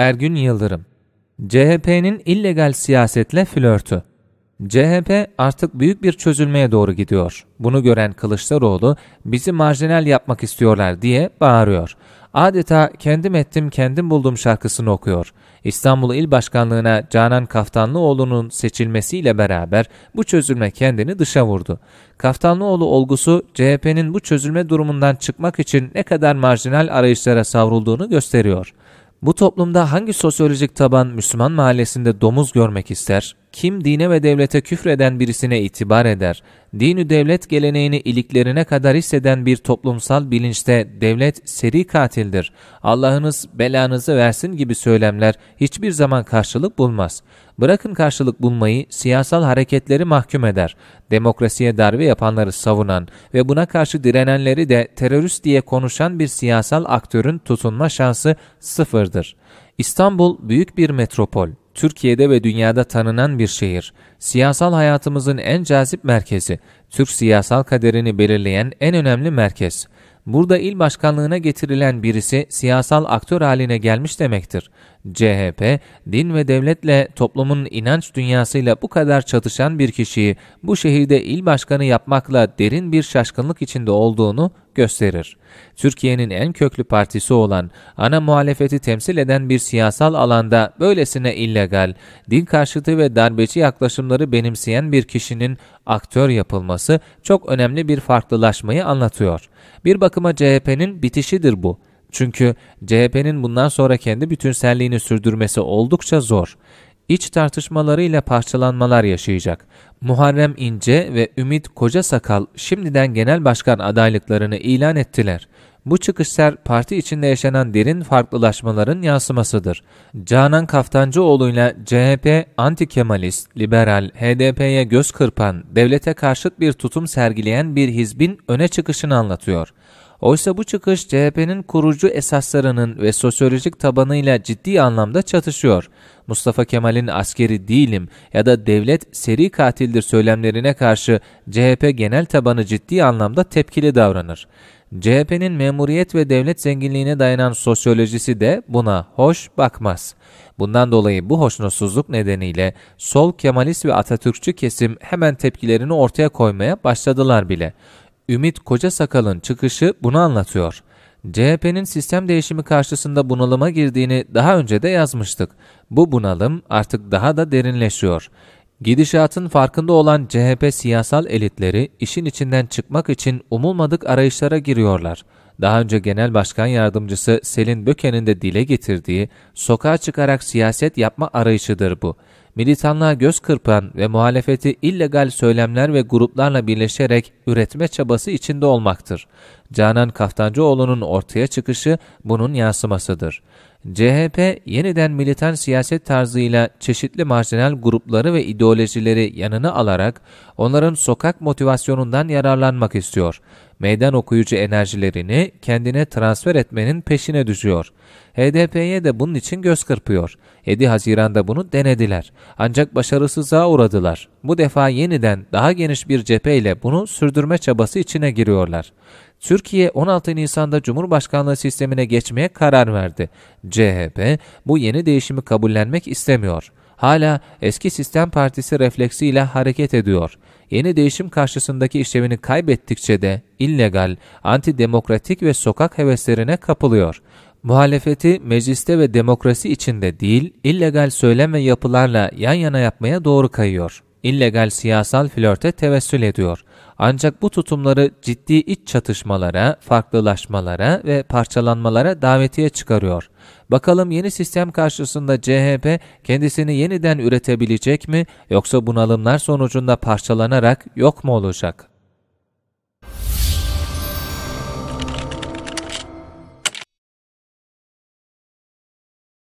Ergün Yıldırım CHP'nin illegal siyasetle flörtü CHP artık büyük bir çözülmeye doğru gidiyor. Bunu gören Kılıçdaroğlu bizi marjinal yapmak istiyorlar diye bağırıyor. Adeta kendim ettim kendim buldum şarkısını okuyor. İstanbul İl Başkanlığı'na Canan Kaftanlıoğlu'nun seçilmesiyle beraber bu çözülme kendini dışa vurdu. Kaftanlıoğlu olgusu CHP'nin bu çözülme durumundan çıkmak için ne kadar marjinal arayışlara savrulduğunu gösteriyor. Bu toplumda hangi sosyolojik taban Müslüman mahallesinde domuz görmek ister? Kim dine ve devlete küfreden birisine itibar eder, dinü devlet geleneğini iliklerine kadar hisseden bir toplumsal bilinçte devlet seri katildir, Allah'ınız belanızı versin gibi söylemler hiçbir zaman karşılık bulmaz. Bırakın karşılık bulmayı siyasal hareketleri mahkum eder. Demokrasiye darbe yapanları savunan ve buna karşı direnenleri de terörist diye konuşan bir siyasal aktörün tutunma şansı sıfırdır. İstanbul büyük bir metropol. Türkiye'de ve dünyada tanınan bir şehir, siyasal hayatımızın en cazip merkezi, Türk siyasal kaderini belirleyen en önemli merkez. Burada il başkanlığına getirilen birisi siyasal aktör haline gelmiş demektir. CHP, din ve devletle toplumun inanç dünyasıyla bu kadar çatışan bir kişiyi bu şehirde il başkanı yapmakla derin bir şaşkınlık içinde olduğunu gösterir. Türkiye'nin en köklü partisi olan, ana muhalefeti temsil eden bir siyasal alanda böylesine illegal, din karşıtı ve darbeci yaklaşımları benimseyen bir kişinin aktör yapılması çok önemli bir farklılaşmayı anlatıyor. Bir bakıma CHP'nin bitişidir bu. Çünkü CHP'nin bundan sonra kendi bütünselliğini sürdürmesi oldukça zor. İç tartışmalarıyla parçalanmalar yaşayacak. Muharrem İnce ve Ümit Kocasakal şimdiden genel başkan adaylıklarını ilan ettiler. Bu çıkışlar parti içinde yaşanan derin farklılaşmaların yansımasıdır. Canan ile CHP anti-Kemalist, liberal, HDP'ye göz kırpan, devlete karşıt bir tutum sergileyen bir hizbin öne çıkışını anlatıyor. Oysa bu çıkış CHP'nin kurucu esaslarının ve sosyolojik tabanıyla ciddi anlamda çatışıyor. Mustafa Kemal'in askeri değilim ya da devlet seri katildir söylemlerine karşı CHP genel tabanı ciddi anlamda tepkili davranır. CHP'nin memuriyet ve devlet zenginliğine dayanan sosyolojisi de buna hoş bakmaz. Bundan dolayı bu hoşnutsuzluk nedeniyle sol Kemalist ve Atatürkçü kesim hemen tepkilerini ortaya koymaya başladılar bile. Ümit Koca Sakal'ın çıkışı bunu anlatıyor. CHP'nin sistem değişimi karşısında bunalıma girdiğini daha önce de yazmıştık. Bu bunalım artık daha da derinleşiyor. Gidişatın farkında olan CHP siyasal elitleri işin içinden çıkmak için umulmadık arayışlara giriyorlar daha önce Genel Başkan Yardımcısı Selin Böke'nin de dile getirdiği sokağa çıkarak siyaset yapma arayışıdır bu. Militanlığa göz kırpan ve muhalefeti illegal söylemler ve gruplarla birleşerek üretme çabası içinde olmaktır. Canan Kaftancıoğlu'nun ortaya çıkışı bunun yansımasıdır. CHP yeniden militan siyaset tarzıyla çeşitli marjinal grupları ve ideolojileri yanına alarak onların sokak motivasyonundan yararlanmak istiyor. Meydan okuyucu enerjilerini kendine transfer etmenin peşine düşüyor. HDP'ye de bunun için göz kırpıyor. 7 Haziran'da bunu denediler. Ancak başarısızlığa uğradılar. Bu defa yeniden daha geniş bir cepheyle bunu sürdürme çabası içine giriyorlar. Türkiye 16 Nisan'da Cumhurbaşkanlığı sistemine geçmeye karar verdi. CHP bu yeni değişimi kabullenmek istemiyor. Hala eski sistem partisi refleksiyle hareket ediyor. Yeni değişim karşısındaki işlevini kaybettikçe de illegal, antidemokratik ve sokak heveslerine kapılıyor. Muhalefeti mecliste ve demokrasi içinde değil, illegal söylem ve yapılarla yan yana yapmaya doğru kayıyor illegal siyasal flörte tevessül ediyor. Ancak bu tutumları ciddi iç çatışmalara, farklılaşmalara ve parçalanmalara davetiye çıkarıyor. Bakalım yeni sistem karşısında CHP kendisini yeniden üretebilecek mi yoksa bunalımlar sonucunda parçalanarak yok mu olacak?